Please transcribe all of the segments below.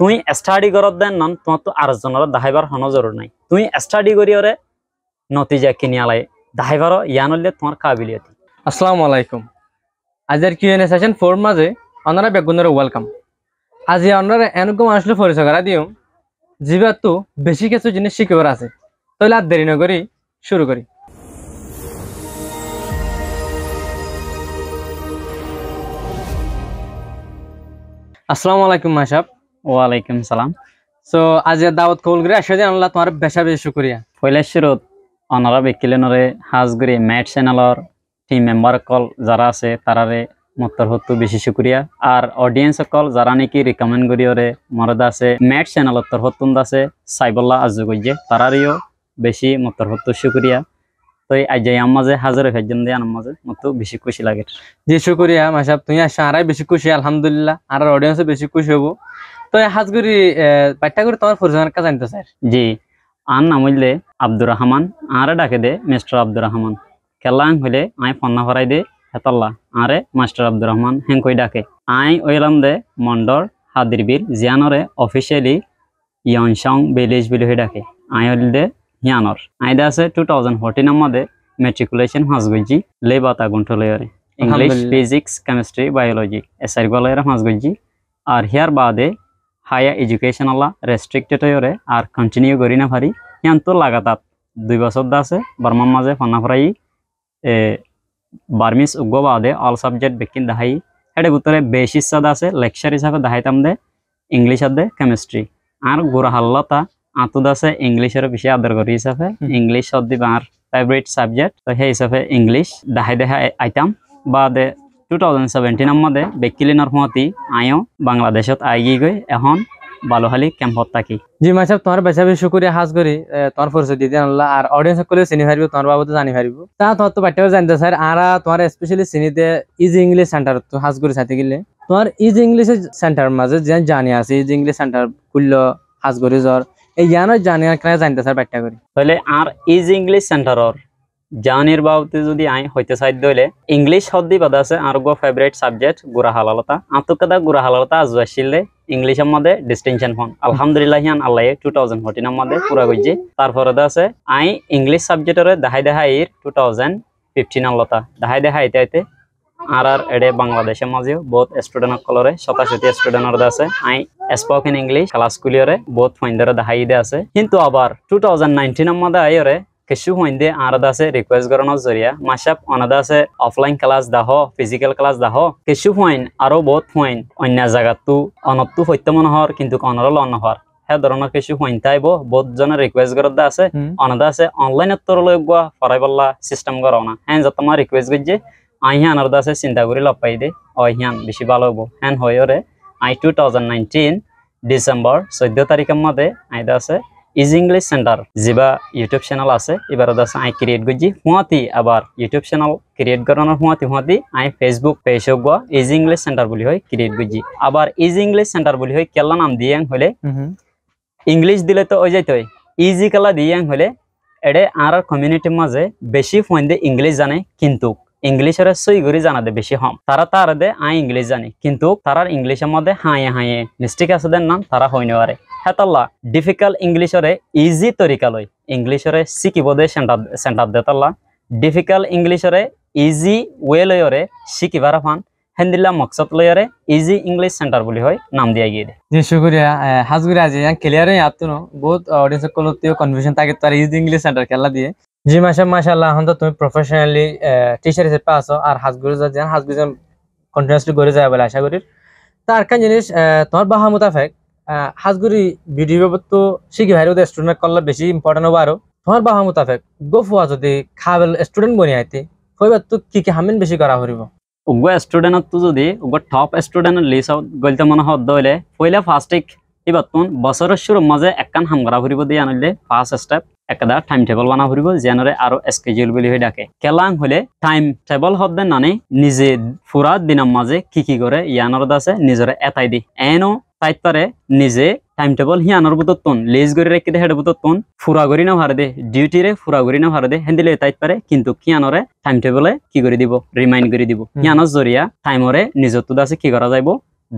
তুমি স্টাডি করত দেন নন তোমার তো আরেকজনের দাহাইবার হনো জরুর নাই তুমি স্টাডি করিয়রে নতিজা কিনি আলাই দাহাইবার ইয়ান হলে তোমার কাবিলিয়তি আসসালামু আলাইকুম আজের কিউএনএ সেশন ফোর মাঝে অনারা বেগুনের ওয়েলকাম আজ অনারা এনেক আসলে পরিচয় করা দিও তো বেশি কিছু জিনিস শিখবার আছে তাহলে আর দেরি নগরি শুরু করি আসসালামু আলাইকুম মাসাব ওয়ালাইকুম সালাম সো আজ দাওয়াত কবুল করে আসলে আল্লাহ তোমার বেশা বেশি শুক্রিয়া ফৈলেশ্বরত অনারা বিকিলেনরে হাজগুড়ি ম্যাট চ্যানেলর টিম মেম্বার কল যারা আছে তারারে মত্তর হতো বেশি শুক্রিয়া আর অডিয়েন্স কল যারা নাকি রিকমেন্ড করি ওরে মরদ আছে ম্যাট চ্যানেল তর হতুন আছে সাইবুল্লাহ আজগজ্জে তারারিও বেশি মত্তর হতো শুক্রিয়া তো আজ যাই আমাজে হাজার হয়ে যান দিয়ে আমাজে মাঝে মতো বেশি খুশি লাগে যে শুক্রিয়া মাসাব তুমি আসা আরাই বেশি খুশি আলহামদুলিল্লাহ আর অডিয়েন্সও বেশি খুশি হবো তো হাজগুড়ি পাট্টাগুড়ি তোমার পরিচয়ের কাজ জানতো স্যার জি আর নাম হইলে আব্দুর রহমান আরে ডাকে দে মিস্টার আব্দুর রহমান খেলাং হইলে আই ফন্না ফরাই দে হেতাল্লা আরে মাস্টার আব্দুর রহমান হেঙ্কই ডাকে আই ওইলাম দে মন্ডর হাদির বিল জিয়ানরে অফিসিয়ালি ইয়নসং ভিলেজ বিল ডাকে আই হইল দে হিয়ানর আইদা আছে টু থাউজেন্ড ফোরটিন মধ্যে মেট্রিকুলেশন হাঁসগুজি লেবাতা গুন্ঠলয়রে ইংলিশ ফিজিক্স কেমিস্ট্রি বায়োলজি এসার গলয়ের হাঁসগুজি আর হিয়ার বাদে হায়া এডুকেশনালা রেস্ট্রিক্টেড হয়ে আর কন্টিনিউ করি না পারি সিয়ান্ত লাগাতার দুই বছর আছে বর্মার মাঝে ফানাফরাই বার্মিস উগ্র বাদে অল সাবজেক্ট বেকিন দাহাই হেডে গুতরে বেশি সাদ আছে লেকচার হিসাবে দাহাইতাম দে ইংলিশ আদে কেমিস্ট্রি আর গোড়াহাল্লতা আঁতুদ আছে ইংলিশের বেশি আদর করি হিসাবে ইংলিশ সদ্দি আমার ফেভারিট সাবজেক্ট তো সেই হিসাবে ইংলিশ দাহাই দেহা আইতাম বা দে টু থাউজেন্ড সেভেন্টিন মধ্যে বেকিলিনর হুঁতি আয়ো বাংলাদেশত আইগি গই এখন বালোহালি ক্যাম্পত থাকি জি মাই সাহেব তোমার বেশা বেশি শুকুরিয়া হাজ করি তোমার পরিচয় দিয়ে আনলা আর অডিয়েন্স সকলে চিনি পারিব তোমার বাবদ জানি পারিব তা তোমার তো পাঠ্য জানতে স্যার আর তোমার স্পেশালি দিয়ে ইজ ইংলিশ সেন্টার তো হাজ করি সাথে গেলে তোমার ইজ ইংলিশ সেন্টার মাঝে যে জানি আছে ইজ ইংলিশ সেন্টার খুলল হাজ করি জ্বর এই জ্ঞান জানি কেন জানতে স্যার পাঠ্য করি তাহলে আর ইজ ইংলিশ সেন্টারর জানের বাবতে যদি আই হইতে চাই দইলে ইংলিশ হদ্দি বাদ আছে আর গো ফেভারিট সাবজেক্ট গুড়া হালালতা আতকাদা গুড়া হালালতা আজ আসিলে ইংলিশের মধ্যে ডিস্টিংশন হন আলহামদুলিল্লাহ হিয়ান আল্লাহ টু থাউজেন্ড ফোরটিনের মধ্যে পুরা গইছে তারপরে আছে আই ইংলিশ সাবজেক্টরে দেখাই দেখাই টু থাউজেন্ড ফিফটিন আল্লতা দেখাই দেখাই আইতে আর আর এডে বাংলাদেশের মাঝেও বহুত স্টুডেন্ট কলরে শতাশতি স্টুডেন্টর আছে আই স্পোকেন ইংলিশ ক্লাস কুলিয়রে বহুত ফাইন্ডারে দেখাই দে আছে কিন্তু আবার টু থাউজেন্ড নাইনটিনের মধ্যে আইরে কিছু হইন্দে আরদাসে রিকোয়েস্ট করানোর জরিয়া মাসাপ আছে অফলাইন ক্লাস দাহ ফিজিক্যাল ক্লাস দাহ কিছু ফাইন আরো বহুত হইন অন্য জায়গাতো অনতো সত্য মনোহর কিন্তু অনরল অনহর সেই ধৰণৰ কিছু সংখ্যা আহিব বহুত জনে ৰিকুৱেষ্ট কৰা আছে অনাদা আছে অনলাইনত তৰলৈ গোৱা ফৰাই পাল্লা চিষ্টেম কৰা অনা হেন যত মই ৰিকুৱেষ্ট কৰিছে আহিহান আৰু আছে চিন্তা কৰি লগ পাই দে অহিয়ান বেছি ভাল হ'ব হেন হয়ৰে আই টু থাউজেণ্ড নাইনটিন ডিচেম্বৰ চৈধ্য তাৰিখৰ মতে আইদা আছে ইজ ইংলিশ সেন্টার যা ইউটিউব চ্যানেল আছে এবার আছে আই ক্রিয়েট করছি হুঁয়াতি আবার ইউটিউব চ্যানেল ক্রিয়েট করানোর হুঁয়াতি হুঁয়াতি আই ফেসবুক পেজ গুয়া ইজ ইংলিশ সেন্টার বলে হয় ক্রিয়েট করছি আবার ইজ ইংলিশ সেন্টার বলে হয় কেলা নাম দিয়ে হলে ইংলিশ দিলে তো ওই যাইতে ইজি কেলা দিয়ে হলে এডে আর কমিউনিটির মাঝে বেশি ফোন দিয়ে ইংলিশ জানে কিন্তু ইংলিশের সই ঘুরি জানাতে বেশি হম তারা তার দে আই ইংলিশ জানি কিন্তু তারার ইংলিশের মধ্যে হাঁয়ে হাঁয়ে মিস্টেক আছে নাম তারা হইনে পারে হেতাল্লা ডিফিকাল্ট ইংলিশরে ইজি লই ইংলিশরে দে সেন্টার সেন্টার তাল্লা ডিফিকাল্ট ইংলিশরে ইজি ওয়ে লয়রে শিকিবার ফান হেন্দিল্লা মকসদ লয়রে ইজি ইংলিশ সেন্টার বলি হয় নাম দিয়া গিয়ে জি শুক্রিয়া হাজগুরা আজি ক্লিয়ার হয়ে আতুন বহুত অডিয়েন্স কনফিউশন থাকে তার ইজি ইংলিশ সেন্টার খেলা দিয়ে জি মাসা মাশাআল্লাহ এখন তো তুমি প্রফেশনালি টিচার হিসেবে আসো আর হাজগুরু যা জান যান কন্টিনিউসলি করে যায় বলে আশা করি তার কেন জিনিস তোমার বাহা মোতাফেক হাজগুরি ভিডিও তো শিখি ভাই ওদের স্টুডেন্ট করলে বেশি ইম্পর্টেন্ট হবো আরো তোমার বাহা মোতাফেক গফুয়া যদি খাবেল স্টুডেন্ট বনি আইতে হইবার তো কি কি হামিন বেশি করা হরিব উগ্র স্টুডেন্ট তো যদি উগ্র টপ স্টুডেন্ট লিস্ট গলতে মনে হয় হইলে পয়লা ফার্স্ট এবার তোমার বছরের শুরু মাঝে একখান হামগরা ফুরিব দিয়ে আনলে ফার্স্ট স্টেপ একটা টাইম টেবল বানা ফুরিব যেনরে আরো স্কেজুল বলি হয়ে ডাকে খেলাং হলে টাইম টেবল হদ্দে নানে নিজে ফুরা দিনার মাঝে কি কি করে ইয়ানোর দাসে নিজরে এতাই দি এনো তাইতারে নিজে টাইম টেবল হি আনার বুতত তন লেজ গরি রেখে দে হেড বুতত তন ফুরা গরি না ভারে দে ডিউটি রে ফুরা গরি না ভারে দে হেন্দিলে তাইত পারে কিন্তু কি আনরে টাইম টেবলে কি করে দিব রিমাইন্ড করে দিব হি আনার জরিয়া টাইমরে নিজত্ব দাসে কি করা যাইব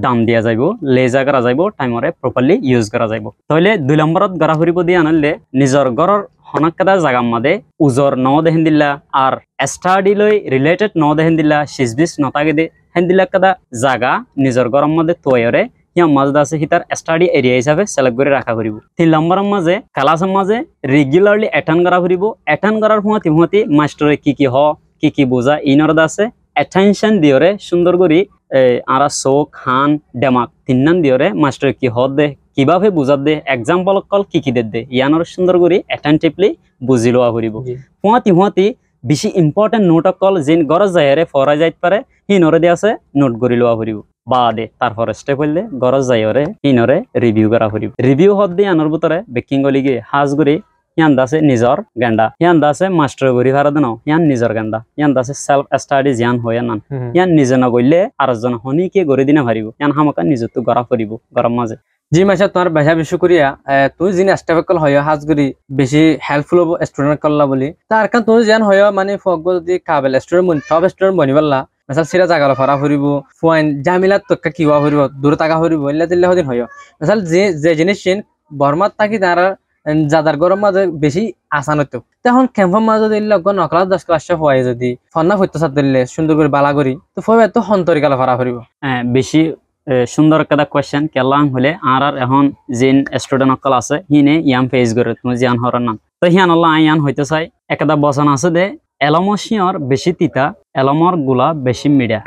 দাম দিয়া যাব লেজা করা যাব টাইমরে প্রপারলি ইউজ করা যাব তাইলে দুই নম্বরত গড়া ফুড়ি দিয়ে আনলে নিজের গড়ের হনাকাদা জাগাম মাদে উজর ন দেহেন দিল্লা আর স্টাডি লই রিলেটেড ন দেহেন দিল্লা সিজ বিস নতাগে দে হেন দিল্লাকাদা জাগা নিজের গরম মাদে তোয়রে ইয়া মাজ আছে সিতার স্টাডি এরিয়া হিসাবে সিলেক্ট করে রাখা ঘুরব তিন নম্বর মাঝে কালাসের মাঝে রেগুলারলি অ্যাটেন্ড করা ঘুরব অ্যাটেন্ড করার সময় তিহতি মাস্টরে কি কি হ কি কি বোঝা ইনর আছে অ্যাটেনশন দিয়রে সুন্দর করে আরা সো খান ডেমাক তিন্নান দিয়রে মাস্টার কি হদ দে কিভাবে বুঝাত দে এক্সাম্পল কল কি কি দে দে ইয়ানোর সুন্দর করে অ্যাটেন্টিভলি বুঝি লওয়া করিব হুঁয়াতি হুঁয়াতি বেশি ইম্পর্টেন্ট নোট কল যেন গরজ যাইরে ফরা যাইতে পারে হিনরে দিয়ে আছে নোট করে লওয়া করিব বা দে তারপর স্টেপ হইলে গরজ যাইরে হিনরে রিভিউ করা করিব রিভিউ হদ দে আনোর ভিতরে বেকিং গলি গলিগে হাজ করে ಯಾಂದಾಸೆ ನಿಜಾರ್ ಗಂಡ ಯಾಂದಾಸೆ ಮಾಸ್ಟರ್ ಗುರಿ ಹಾರದ ನಾವು ಯಾನ್ ನಿಜಾರ್ ಗಂಡ ಯಾಂದಾಸೆ ಸೆಲ್ಫ್ স্টাডি ಯಾನ್ ಹೋಯ ನಾನ್ ইয়ান ನಿಜ ನಗೈಲೆ আর জন হনিকে গড়ে দিনে ভারিব ইয়ান হামাকা নিজতো গড়া করিব গরম মাজে যি মাসে তোমার বেশা বেশি করিয়া তুই যিনি স্টাফেকল হয় হাজগুড়ি বেশি হেল্পফুল হব স্টুডেন্ট করলা বলি তার কারণ তুমি যেন হয় মানে ফগ যদি কাবেল স্টুডেন্ট টপ স্টুডেন্ট বনিবাল্লা মেসাল সিরা জাগাল ফরা ফুরিব ফুয়াইন জামিলাত তক্কা কিওয়া ফুরিব দূর তাকা ফুরিব ইল্লা দিল্লা হদিন হয় মেসাল যে যে জিনিস বর্মাত তাকি তারা যাদার গরম মাঝে বেশি আসান হইতো তখন ক্যাম্পর মাঝে দিলে নকলা দশ ক্লাস হওয়াই যদি ফন্না হইতো সাতলে সুন্দর করে বালা করি তো ফবে এত সন্তরি কালা ফারা করিব বেশি সুন্দর একটা কোয়েশ্চেন কেলাং হলে আর আর এখন যেন স্টুডেন্ট অকল আছে হিনে ইয়াম ফেস করে তুমি জিয়ান হরার নাম তো হিয়ান আল্লাহ আই ইয়ান হইতে চাই একটা বচন আছে দে এলমসিয়র বেশি তিতা এলমর গুলা বেশি মিডা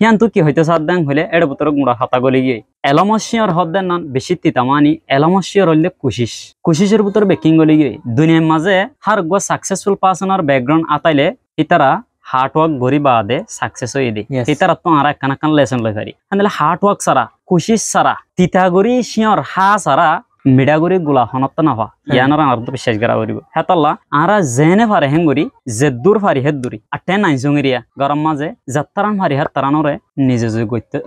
হিয়ান্তু কি হইতে সাদ্দাং হইলে এর ভিতরে গুঁড়া হাতা গলি গিয়ে এলমসিয়র হদ্দের নান বেশি তিতা মানি এলমসিয়র হইলে কুশিস কুশিসের ভিতরে বেকিং গলি গিয়ে দুনিয়ার মাঝে হার গো সাকসেসফুল পার্সনের ব্যাকগ্রাউন্ড আতাইলে ইতারা হার্ড ওয়ার্ক গরি বাদে সাকসেস হয়ে দি ইতারা তো আর একখান একখান লেসন লই পারি হার্ড ওয়ার্ক সারা কুশিস সারা তিতা গরি সিয়র হা সারা মিডাগুড়ি গুলা হনত নাভা ইয়ানোর আর তো বিশ্বাস করা করব হেতাল্লা আহারা জেনে ফারে হেন করি যে দূর পারি হেত দূরি আর টেন আইসং গরম মাঝে যাত্রান ফারি হাত তারানোরে নিজে যদি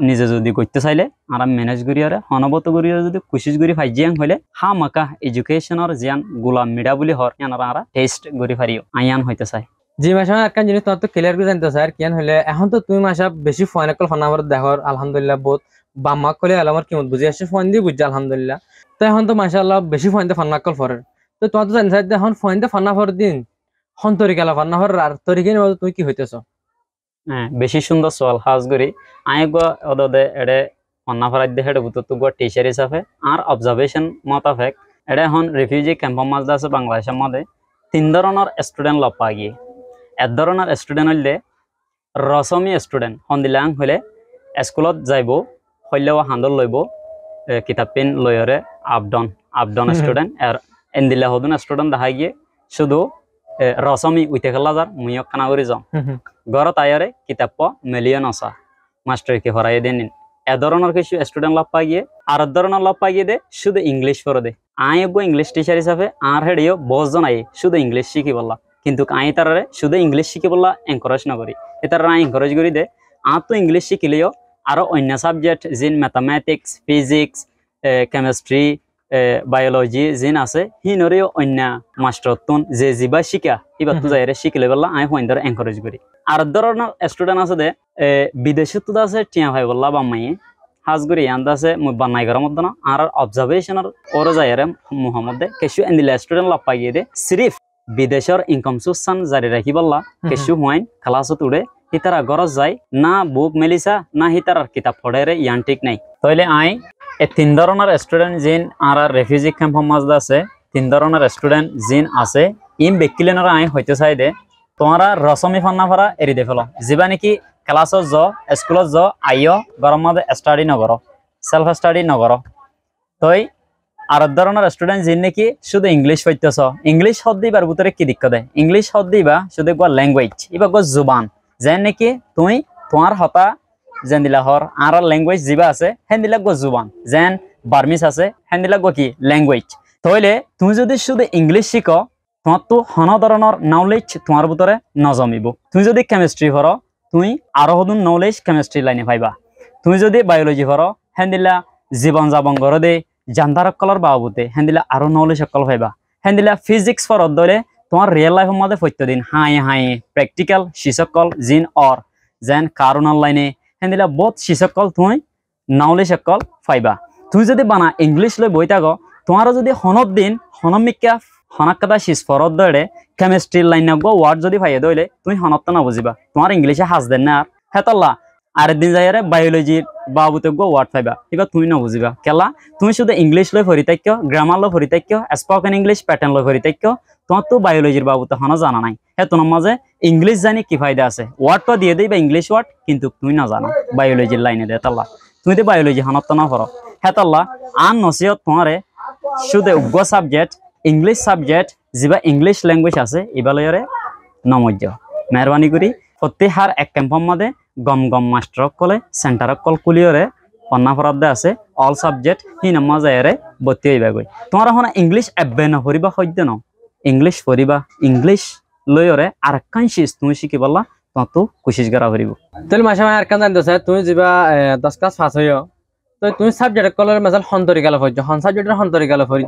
নিজে যদি করতে চাইলে আর মেনেজ করি আরে অনবত করি যদি কোশিস ফাই ফাইজিয়াং হইলে হা মাকা এডুকেশনের জিয়ান গুলা মিডা বুলি হর ইয়ানোর আহারা টেস্ট করি পারিও আইয়ান হইতে চাই জি মাসে একখান জিনিস তোমার তো ক্লিয়ার করে জানতে স্যার কেন হলে এখন তো তুমি মাসে বেশি ফোন একল ফোন আমার দেখো আলহামদুলিল্লাহ বহুত মাক কলে আলমার কিমত বুঝে আসছে ফোন দিয়ে বুঝছে আলহামদুলিল্লাহ তো এখন তো মাসাল্লাহ বেশি ফয়েন্তে ফান্না কল ফরের তো তোমার তো জানি এখন ফয়েন্তে ফান্না ফর দিন হন তরিকালা ফান্না ফর আর তরিকে তুমি কি হইতেছ হ্যাঁ বেশি সুন্দর সোয়াল হাজ করি আমি ওদে এডে ফান্না ফরাই দিয়ে হেডে বুতো তো গোয়া টিচার হিসাবে আর অবজারভেশন মোতাবেক এডে এখন রিফিউজি ক্যাম্পর মাঝে আছে বাংলাদেশের মধ্যে তিন ধরনের স্টুডেন্ট লপা গিয়ে এক ধরনের স্টুডেন্ট হইলে রসমী স্টুডেন্ট সন্দিলাং হইলে স্কুলত যাইব হইলেও সান্দল লইব কিতাপ পেন লয়রে আপ ডাউন স্টুডেন্ট আর এন্দিল্লা হদুন স্টুডেন্ট দেখা গিয়ে শুধু রসমি উইতে খেলা যার মুয়ক খানা করে যাও ঘর তাইরে কিতাব মেলিয়ে নসা মাস্টার কে হরাই দেন এ ধরনের কিছু স্টুডেন্ট লাভ পাই গিয়ে আর ধরনের লাভ পাই গিয়ে দে শুধু ইংলিশ পড়ে দে আয় এব ইংলিশ টিচার হিসাবে আর হেডিও বস জন আই শুধু ইংলিশ শিখি বললা কিন্তু আই তারারে শুধু ইংলিশ শিখি বললা এনকারেজ না করি এ তার আই এনকারেজ করি দে আর তো ইংলিশ শিখিলেও আরো অন্য সাবজেক্ট যেন ম্যাথামেটিক্স ফিজিক্স কেমিস্ট্রি বায়োলজি জিন আছে হিনরেও অন্য মাস্টারতুন যে যিবা শিকা ইবার তো যাইরে শিকিলে বললা আমি হইন্দার এনকারেজ করি আর ধরনের স্টুডেন্ট আছে দে বিদেশে তো আছে টিয়া ভাই বললা বা মাইয়ে হাজ করি আন্দাজে মুই বানাই করার মধ্যে না আর অবজারভেশনের ওর যাইরে মুহাম্মদে কিছু এন্দিলা স্টুডেন্ট লাভ পাই দে সিরিফ বিদেশের ইনকাম সোসান জারি রাখি বললা কিছু হুয়াইন খালাসত উড়ে হিতারা গরজ যায় না বুক মেলিসা না হিতারার কিতাব পড়ে রে ইয়ান ঠিক নাই তাইলে আই এই তিন ধরনের স্টুডেন্ট জিন আর আর রেফিউজি ক্যাম্প সমাজ আছে তিন ধরনের স্টুডেন্ট জিন আছে ইম বেকিলেনের আই হইতে চাই দে তোমারা রসমি ফান্না ফারা এড়ি দে ফেলো যিবা নেকি ক্লাস য স্কুলত য আইয় গরমত স্টাডি নগর সেলফ স্টাডি নগর তই আর ধরনের স্টুডেন্ট যিনি নাকি শুধু ইংলিশ চ ইংলিশ শব্দ ইবার ভিতরে কি দিক্কত দেয় ইংলিশ শব্দ দিবা শুধু গো ল্যাঙ্গুয়েজ ইবা গো জুবান যেন নাকি তুই তোমার হতা যেনদিলা হর আর ল্যাঙ্গুয়েজ জিবা আছে হেন্দিলা গো যেন বার্মিস আছে হেন্দিলা গো কি ল্যাঙ্গুয়েজ তাহলে তুমি যদি শুধু ইংলিশ শিক তোমার তো হন ধরনের নলেজ তোমার ভিতরে নজমিব তুমি যদি কেমিস্ট্রি হর তুমি আরো হদুন নলেজ কেমিস্ট্রি লাইনে পাইবা তুমি যদি বায়োলজি হর হেন্দিলা জীবন যাপন গড় দে জান্তার সকলের বাবুতে হেন্দিলা আরো নলেজ সকল পাইবা হেন্দিলা ফিজিক্স ফর দলে তোমার রিয়েল লাইফের মধ্যে দিন হাঁয়ে হাঁয়ে প্র্যাকটিক্যাল শিসকল জিন অর যেন কারণ লাইনে হেন্দিলা বহুত শিসকল তুই নাওলে সকল ফাইবা তুই যদি বানা ইংলিশ লৈ বই থাক তোমারও যদি হনত দিন হনমিকা হনাক্কাটা শিস ফরত দরে কেমিস্ট্রি লাইন ওয়ার্ড যদি ফাইয়ে দইলে তুমি হনত না বুঝিবা তোমার ইংলিশে হাস দেন না আর হেতল্লা আরেকদিন যাই বায়োলজির বাবুতজ্ঞ ওয়ার্ড পাইবা কিবা তুমি না বুঝিবা কেলা তুমি শুধু ইংলিশ লয় পরিত্যাগ গ্রামার লয় পরিত্যাগ স্পোকেন ইংলিশ প্যাটার্ন লয় পরিত্যাগ তোমার তো বায়োলজির বাবুতে হানো জানা নাই হ্যাঁ তোমার মাঝে ইংলিশ জানি কি ফায়দা আছে তো দিয়ে দেই বা ইংলিশ ওয়ার্ড কিন্তু তুমি না জানো বায়োলজির লাইনে দে তাল্লা তুমি তো বায়োলজি হানত না পড়ো হ্যাঁ তাল্লা আন নসিহত তোমারে শুধু উগ্র সাবজেক্ট ইংলিশ সাবজেক্ট যা ইংলিশ ল্যাঙ্গুয়েজ আছে এবালয়রে নমজ্য মেহরবানি করি প্রত্যেক হার এক ক্যাম্পম মাদে গম গম মাষ্টৰক ক'লে চেণ্টাৰক কল কুলিয়ৰে অন্না ফৰাদ্দে আছে অল ছাবজেক্ট সি নমাজায়েৰে বতিয়াইবাগৈ তোমাৰ শুনা ইংলিছ এব্বে নফৰিবা সদ্য ন ইংলিছ ফৰিবা ইংলিছ লয়ৰে আৰক্ষান চিজ তুমি শিকিবলা তহঁতো কোচিছ কৰা ফুৰিব তেল মাছে মায়ে আৰক্ষান জানি দিছে তুমি যিবা দহ ক্লাছ পাছ হৈ তো তুমি সাবজেক্ট কলৰ মাজত সন্তৰিকালে ফৰিজ সন সাবজেক্টৰ সন্তৰিকালে ফৰিজ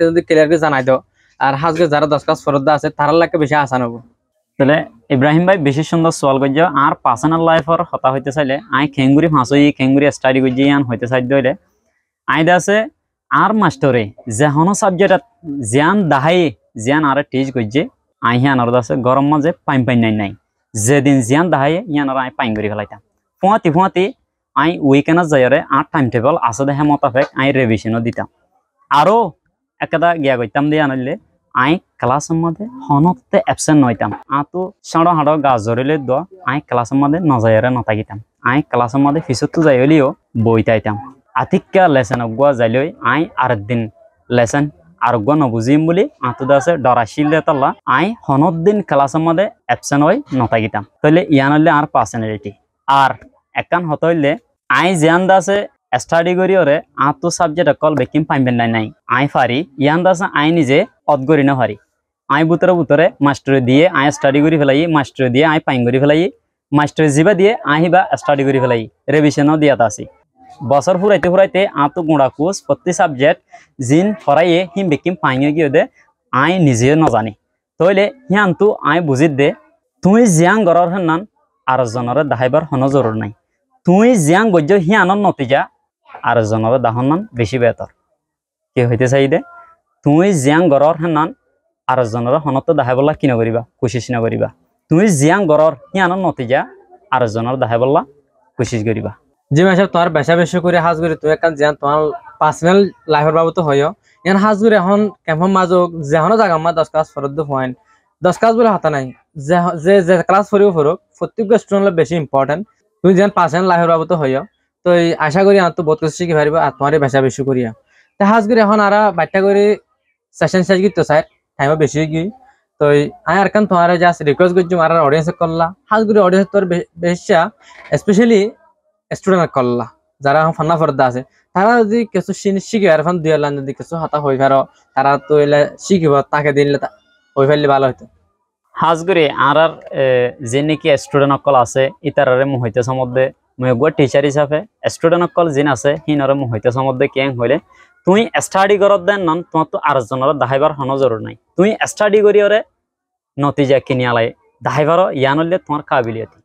যদি ক্লিয়াৰকৈ জনাই দিওঁ আৰু সাজগে যাৰা দহ ক্লাছ ফৰদ্দা আছে তাৰালৈকে বেছি আশা নহ'ব তাহলে ইব্রাহিম ভাই বেশি সুন্দর সোয়াল করছে আর পার্সোনাল লাইফর হতা হইতে চাইলে আই খেঙ্গুরি ফাঁসই খেঙ্গুরি স্টাডি করছি আন হইতে চাইতে হইলে আই আছে আর মাস্টরে যেহন সাবজেক্ট জিয়ান দাহাই জিয়ান আর টিচ করছে আই হিয়ানোর আছে গরম মাঝে পাইম পাইন নাই নাই যেদিন জিয়ান দাহাই আর আই পাইন করি ফেলাইতাম ফুঁয়াতি ফুঁয়াতি আই উইকেন্ডে যাইরে আর টাইম টেবল আছে দেহে মোতাবেক আই রেভিশনও দিতাম আরও একটা গিয়া করতাম দিয়ে আনলে আই ক্লাসের মধ্যে হনতে অ্যাবসেন্ট নইতাম আতো সাড়ো হাড়ো গাছ জড়িলে দ আই ক্লাসের মধ্যে নজাইরে নতাকিতাম আই ক্লাসের মধ্যে ফিসত যাই হলেও বইতাইতাম আতিকা লেসেন যাই যাইলেই আই আর দিন লেসেন আর গুয়া নবুঝিম বলি আঁতুদা আছে ডরাশিল তাল্লা আই হনত দিন ক্লাসের মধ্যে অ্যাবসেন্ট হই নতাকিতাম তাহলে ইয়ান হলে আর পার্সোনালিটি আর একান হত হইলে আই জিয়ান দাসে স্টাডি করিওরে আঁতো সাবজেক্ট অকল বেকিম পাইবেন নাই নাই আই ফারি ইয়ান দাস আই নিজে অদগরি নহারি আই বুতরে বুতরে মাস্টার দিয়ে আই স্টাডি করি ফেলাই মাস্টার দিয়ে আই পাইন করি ফেলাই মাস্টার জিবা দিয়ে আহিবা স্টাডি করি ফেলাই রেভিশনও দিয়াত আসি বছর ফুরাইতে ফুরাইতে আঁতো গুঁড়া কোচ প্রতি সাবজেক্ট জিন ফরাইয়ে হিম বেকিম পাইন গিয়ে দে আই নিজেও নজানি তইলে হিয়ানতো আই বুঝি দে তুই জিয়াং গড়র হেনান আরজনের দাহাইবার হন জরুর নাই তুই জিয়াং গজ্য হিয়ানর নতিজা আর এজন হবে দাহন নান বেশি বেতর কি হইতে চাই দে তুমি জিয়াং গড়র হেনান আর এজনের হনত দাহে বললা কি নকরিবা কোশিস নকরিবা তুমি জিয়াং গড়র হিয়ান নতিজা আর এজনের দাহে বললা কোশিস করিবা জি মাসব তোমার বেসা বেশি করে হাজ করি তুমি একখান জিয়ান তোমার পার্সোনাল লাইফের বাবদ হইও ইয়ান হাজ করে এখন ক্যাম্পর মাঝ যেহনো জায়গা মা দশ কাজ ফরত হয় দশ কাজ বলে হাতা নাই যে যে ক্লাস ফরিও ফরুক প্রত্যেকটা স্টুডেন্ট বেশি ইম্পর্টেন্ট তুমি যেন পার্সোনাল লাইফের বাবদ হয় তো আশা করি আর তো বহুত কিছু শিখে পারিব আর তোমারে বেশা বেশি করিয়া তো হাজ করে এখন আর বাচ্চা করে সেশন সাইজ গিয়ে তো স্যার টাইমও বেশি গিয়ে তো আমি আর কান তোমার জাস্ট রিকোয়েস্ট করছি আর অডিয়েন্স করলা হাজ করে অডিয়েন্স তোর বেশা স্পেশালি স্টুডেন্ট করলা যারা এখন ফান্না ফর্দা আছে তারা যদি কিছু শিখে আর ফান দুই আল্লাহ যদি কিছু হাতা হয়ে ফেরো তারা তো এলে শিখিব তাকে দিলে হয়ে ফেললে ভালো হইতো হাজগুড়ি আর আর যে নাকি স্টুডেন্ট অকল আছে ইতারারে মুহৈতে সমদে মই একবার টিচার হিসাবে অকল যিন আছে সিনরে মো হইতে দে কেং হইলে তুই স্টাডি করত দেন নন তোমার তো আর জনের দাহাইবার হন জরুর নাই তুই স্টাডি করিয়রে নতিজা কিনি আলাই দাহাইবার ইয়ান হইলে তোমার কাবিলিয়তি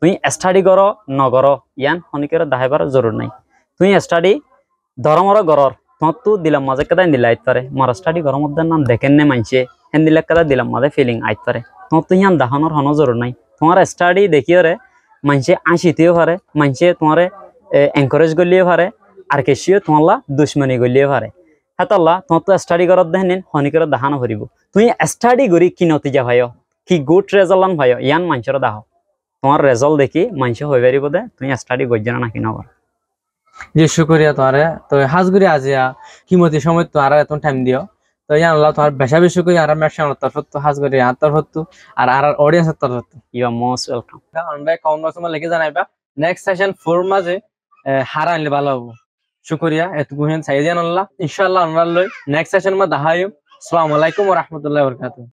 তুই স্টাডি কর নগর ইয়ান হনিকের দাহাইবার জরুর নাই তুই স্টাডি ধর্মর গরর তোমার তো দিলাম মাঝে কেদাই দিলে আইত পারে মার স্টাডি গরম দেন নন দেখেন নে মানছে হেন দিলে কেদাই দিলাম মাঝে ফিলিং আইত পারে তোমার তো ইয়ান দাহানোর হন জরুর নাই তোমার স্টাডি দেখিয়রে মানুষে আসিতেও পারে মানুষে তোমার এনকারেজ করলেও পারে আর কেসিও তোমার দুশ্মনী করলেও পারে হেতাল্লা তোমার তো স্টাডি করত দেহেন হনিকর দাহানো ভরব তুমি স্টাডি করি কি নতিজা ভাই কি গুড রেজাল্ট ভাই ইয়ান মানুষের দাহ তোমার রেজাল্ট দেখি মানুষ হয়ে পারিব দে তুমি স্টাডি করছো না কি নবার জি শুক্রিয়া তোমার তো হাজগুড়ি আজিয়া কিমতি সময় তো আর এত টাইম দিও তো ইয়া আল্লাহ তো আর বেশা বেশি করে আর ম্যাচ আমার তার সত্য হাজ করে আর তার সত্য আর আর অডিয়েন্স তার সত্য ইউ আর মোস্ট ওয়েলকাম আমরা কমেন্ট বক্স লিখে জানাইবা নেক্সট সেশন ফোর মাঝে হারা আনলে ভালো শুকরিয়া আল্লাহ ইনশাআল্লাহ আমরা লই নেক্সট সেশন মা দাহাইম আসসালামু আলাইকুম ওয়া রাহমাতুল্লাহি ওয়া বারাকাতুহু